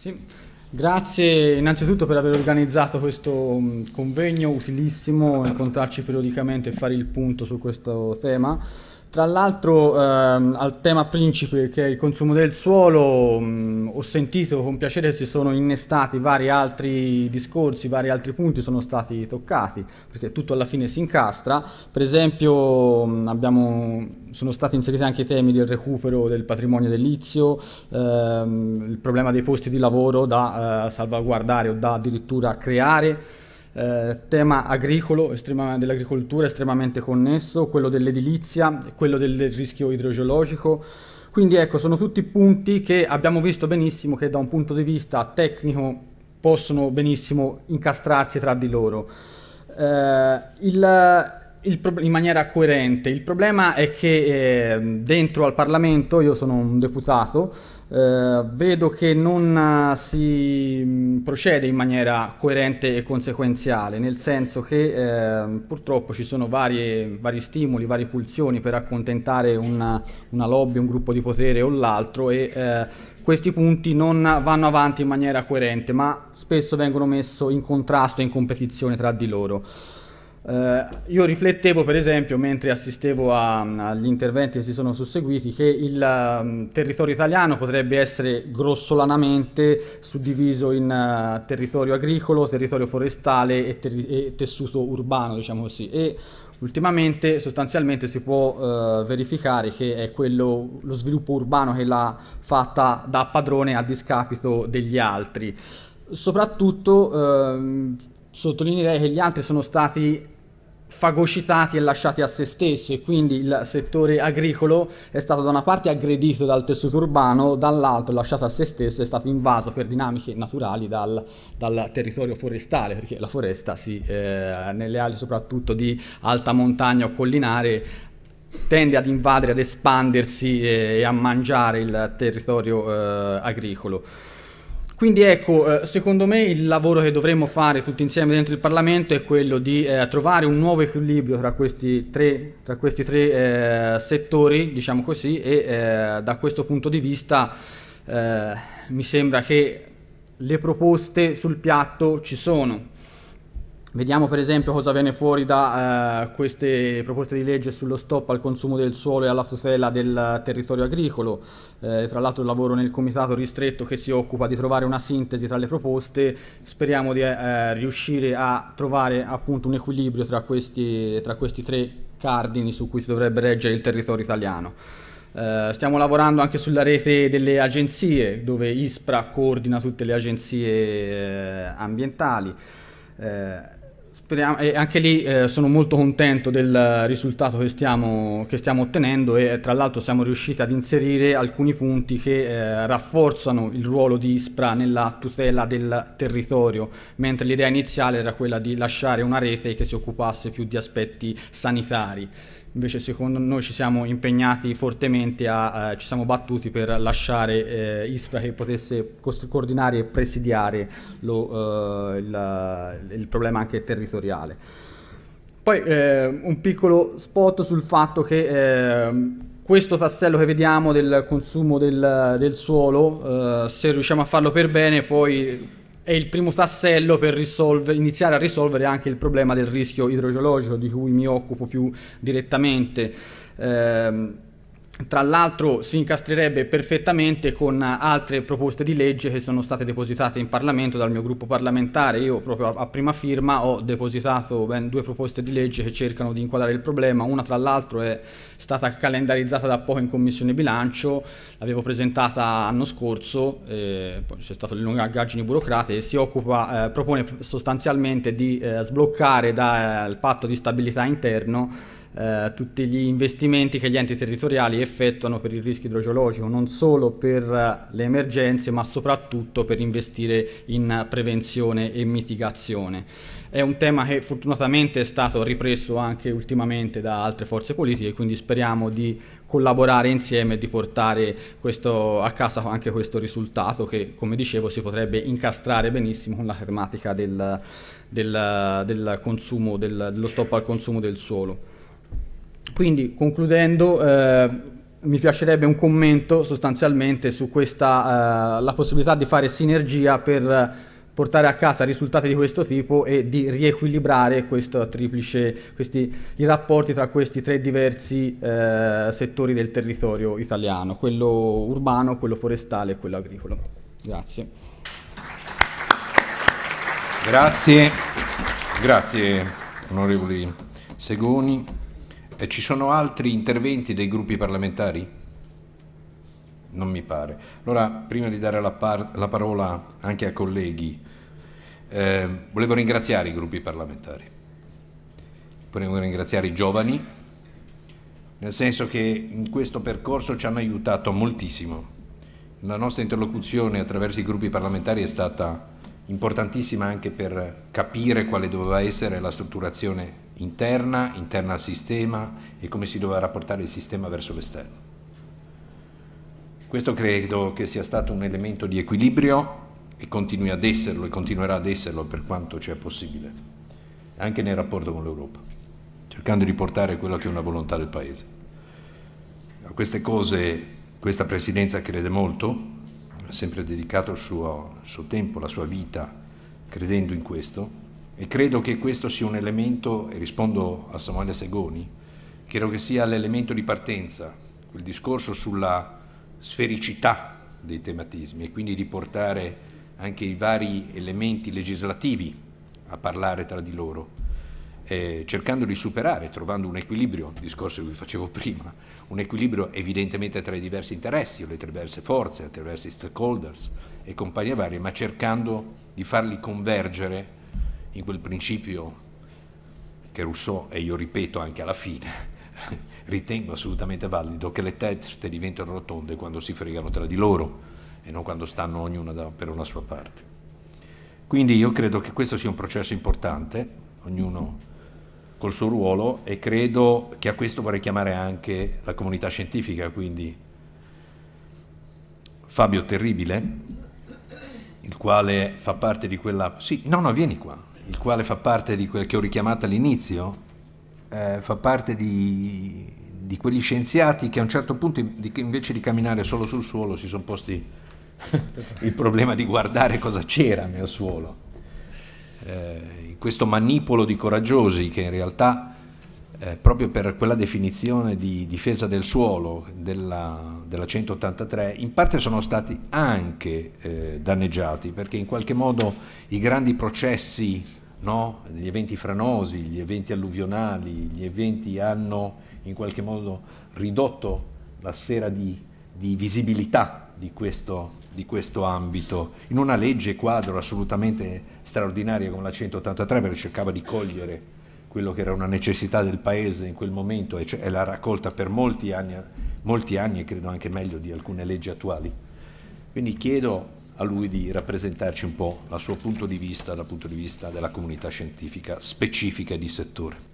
Sì. Grazie innanzitutto per aver organizzato questo mm, convegno utilissimo, incontrarci periodicamente e fare il punto su questo tema. Tra l'altro ehm, al tema principe che è il consumo del suolo mh, mm, ho sentito con piacere che si sono innestati vari altri discorsi, vari altri punti sono stati toccati perché tutto alla fine si incastra, per esempio mh, mm, abbiamo, sono stati inseriti anche i temi del recupero del patrimonio edilizio, ehm, il problema dei posti di lavoro da eh, salvaguardare o da addirittura creare eh, tema agricolo, estrema, dell'agricoltura estremamente connesso, quello dell'edilizia, quello del rischio idrogeologico. Quindi ecco, sono tutti punti che abbiamo visto benissimo che da un punto di vista tecnico possono benissimo incastrarsi tra di loro. Eh, il, Pro- in maniera coerente. Il problema è che eh, dentro al Parlamento, io sono un deputato, eh, vedo che non eh, si mm, procede in maniera coerente e conseguenziale, nel senso che eh, purtroppo ci sono varie, vari stimoli, varie pulsioni per accontentare una, una lobby, un gruppo di potere o l'altro e eh, questi punti non vanno avanti in maniera coerente, ma spesso vengono messi in contrasto e in competizione tra di loro. Eh, io riflettevo, per esempio, mentre assistevo a, agli interventi che si sono susseguiti, che il um, territorio italiano potrebbe essere grossolanamente suddiviso in uh, territorio agricolo, territorio forestale e, terri e tessuto urbano, diciamo così. E ultimamente sostanzialmente si può uh, verificare che è quello, lo sviluppo urbano che l'ha fatta da padrone a discapito degli altri soprattutto ehm, sottolineerei che gli altri sono stati fagocitati e lasciati a se stessi e quindi il settore agricolo è stato da una parte aggredito dal tessuto urbano, dall'altro lasciato a se stesso è stato invaso per dinamiche naturali dal, dal territorio forestale, perché la foresta si, eh, nelle aree soprattutto di alta montagna o collinare tende ad invadere, ad espandersi e, eh, e a mangiare il territorio eh, agricolo. Quindi ecco, eh, secondo me il lavoro che dovremmo fare tutti insieme dentro il Parlamento è quello di eh, trovare un nuovo equilibrio tra questi tre, tra questi tre eh, settori, diciamo così, e eh, da questo punto di vista eh, mi sembra che le proposte sul piatto ci sono. Vediamo per esempio cosa viene fuori da eh, queste proposte di legge sullo stop al consumo del suolo e alla tutela del territorio agricolo. Eh, tra l'altro lavoro nel comitato ristretto che si occupa di trovare una sintesi tra le proposte. Speriamo di eh, riuscire a trovare appunto un equilibrio tra questi, tra questi tre cardini su cui si dovrebbe reggere il territorio italiano. Uh, stiamo lavorando anche sulla rete delle agenzie, dove ISPRA coordina tutte le agenzie eh, ambientali. Eh, Speriamo, e anche lì eh, sono molto contento del risultato che stiamo, che stiamo ottenendo e tra l'altro siamo riusciti ad inserire alcuni punti che eh, rafforzano il ruolo di ISPRA nella tutela del territorio, mentre l'idea iniziale era quella di lasciare una rete che si occupasse più di aspetti sanitari. Invece secondo noi ci siamo impegnati fortemente, a, eh, ci siamo battuti per lasciare eh, ISPRA che potesse coordinare e presidiare lo, eh, il, il problema anche territoriale territoriale. Poi eh, un piccolo spot sul fatto che eh, questo tassello che vediamo del consumo del, del suolo, eh, se riusciamo a farlo per bene, poi è il primo tassello per risolve, iniziare a risolvere anche il problema del rischio idrogeologico di cui mi occupo più direttamente. Ehm, tra l'altro si incastrerebbe perfettamente con altre proposte di legge che sono state depositate in Parlamento dal mio gruppo parlamentare. Io proprio a prima firma ho depositato ben due proposte di legge che cercano di inquadrare il problema. Una tra l'altro è stata calendarizzata da poco in Commissione Bilancio, l'avevo presentata l'anno scorso, eh, poi c'è stato le lungaggini burocrate e si occupa, eh, propone sostanzialmente di eh, sbloccare dal patto di stabilità interno eh, tutti gli investimenti che gli enti territoriali effettuano per il rischio idrogeologico, non solo per eh, le emergenze ma soprattutto per investire in prevenzione e mitigazione. È un tema che fortunatamente è stato ripreso anche ultimamente da altre forze politiche, quindi speriamo di collaborare insieme e di portare questo, a casa anche questo risultato che, come dicevo, si potrebbe incastrare benissimo con la tematica del, del, del consumo, del, dello stop al consumo del suolo. Quindi concludendo, eh, mi piacerebbe un commento sostanzialmente su questa, eh, la possibilità di fare sinergia per portare a casa risultati di questo tipo e di riequilibrare triplice, questi, i rapporti tra questi tre diversi eh, settori del territorio italiano, quello urbano, quello forestale e quello agricolo. Grazie. Grazie, grazie onorevoli Segoni. E ci sono altri interventi dei gruppi parlamentari? Non mi pare. Allora, prima di dare la, par la parola anche a colleghi, eh, volevo ringraziare i gruppi parlamentari, volevo ringraziare i giovani, nel senso che in questo percorso ci hanno aiutato moltissimo. La nostra interlocuzione attraverso i gruppi parlamentari è stata importantissima anche per capire quale doveva essere la strutturazione interna, interna al sistema e come si doveva rapportare il sistema verso l'esterno. Questo credo che sia stato un elemento di equilibrio e continui ad esserlo e continuerà ad esserlo per quanto c'è possibile, anche nel rapporto con l'Europa, cercando di portare quello che è una volontà del Paese. A queste cose questa Presidenza crede molto, ha sempre dedicato il suo, il suo tempo, la sua vita credendo in questo e credo che questo sia un elemento, e rispondo a Samuele Segoni, credo che sia l'elemento di partenza, quel discorso sulla sfericità dei tematismi e quindi di portare anche i vari elementi legislativi a parlare tra di loro, eh, cercando di superare, trovando un equilibrio, il discorso che vi facevo prima, un equilibrio evidentemente tra i diversi interessi le diverse forze, attraverso i stakeholders e compagnie varie, ma cercando di farli convergere in quel principio che Rousseau, e io ripeto anche alla fine, ritengo assolutamente valido, che le teste diventano rotonde quando si fregano tra di loro e non quando stanno ognuna da, per una sua parte. Quindi io credo che questo sia un processo importante, ognuno col suo ruolo e credo che a questo vorrei chiamare anche la comunità scientifica, quindi Fabio Terribile, il quale fa parte di quella... Sì, no, no, vieni qua. Il quale fa parte di quel che ho richiamato all'inizio, eh, fa parte di, di, quegli scienziati che a un certo punto invece di camminare solo sul suolo si sono posti il problema di guardare cosa c'era nel suolo. Eh, questo manipolo di coraggiosi che in realtà eh, proprio per quella definizione di difesa del suolo della, della 183, in parte sono stati anche eh, danneggiati perché in qualche modo i grandi processi, no? gli eventi franosi, gli eventi alluvionali, gli eventi hanno in qualche modo ridotto la sfera di, di visibilità di questo, di questo ambito. In una legge quadro assolutamente straordinaria come la 183 perché cercava di cogliere quello che era una necessità del paese in quel momento e, cioè, e l'ha raccolta per molti anni, molti anni e credo anche meglio di alcune leggi attuali. Quindi chiedo a lui di rappresentarci un po' il suo punto di vista dal punto di vista della comunità scientifica specifica e di settore.